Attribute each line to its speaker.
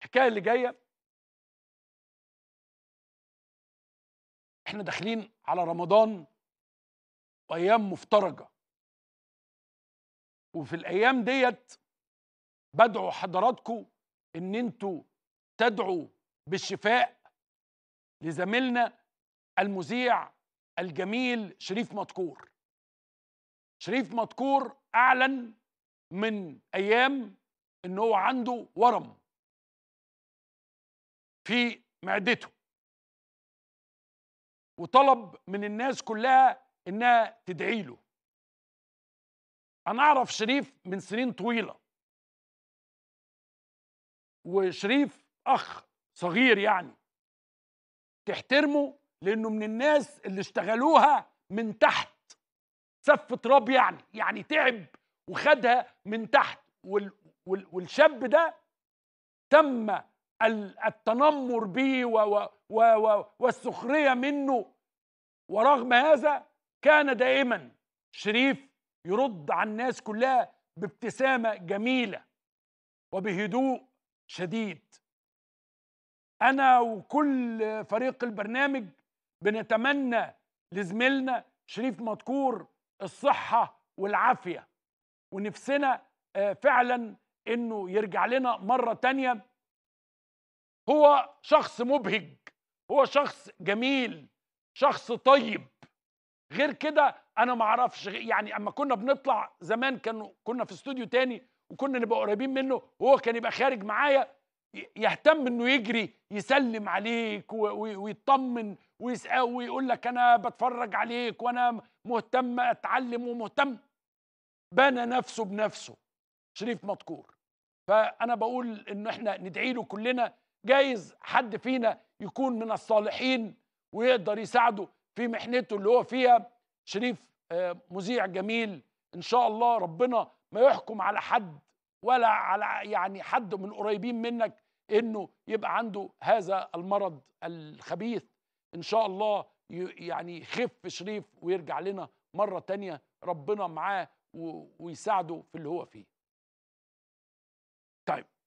Speaker 1: الحكايه اللي جايه احنا داخلين على رمضان وايام مفترجه
Speaker 2: وفي الايام ديت بدعو حضراتكم ان انتوا تدعوا بالشفاء لزميلنا المذيع الجميل شريف مدكور شريف مدكور اعلن من ايام ان هو عنده ورم
Speaker 1: في معدته وطلب من الناس كلها انها تدعي له انا اعرف شريف من سنين طويله
Speaker 2: وشريف اخ صغير يعني تحترمه لانه من الناس اللي اشتغلوها من تحت سف تراب يعني يعني تعب وخدها من تحت وال وال والشاب ده تم التنمر به والسخرية منه ورغم هذا كان دائما شريف يرد على الناس كلها بابتسامة جميلة وبهدوء شديد أنا وكل فريق البرنامج بنتمنى لزميلنا شريف مذكور الصحة والعافية ونفسنا آه، فعلا انه يرجع لنا مرة تانية هو شخص مبهج هو شخص جميل شخص طيب غير كده انا ما اعرفش يعني اما كنا بنطلع زمان كانوا كنا في استوديو تاني وكنا نبقى قريبين منه وهو كان يبقى خارج معايا يهتم انه يجري يسلم عليك ويطمن ويسال ويقول لك انا بتفرج عليك وانا مهتم اتعلم ومهتم بنى نفسه بنفسه شريف مدكور فانا بقول ان احنا ندعي له كلنا جايز حد فينا يكون من الصالحين ويقدر يساعده في محنته اللي هو فيها شريف آه، مذيع جميل ان شاء الله ربنا ما يحكم على حد ولا على يعني حد من قريبين منك انه يبقى عنده هذا المرض الخبيث ان شاء الله يعني يخف شريف ويرجع لنا مره تانية ربنا معاه ويساعده في اللي هو فيه طيب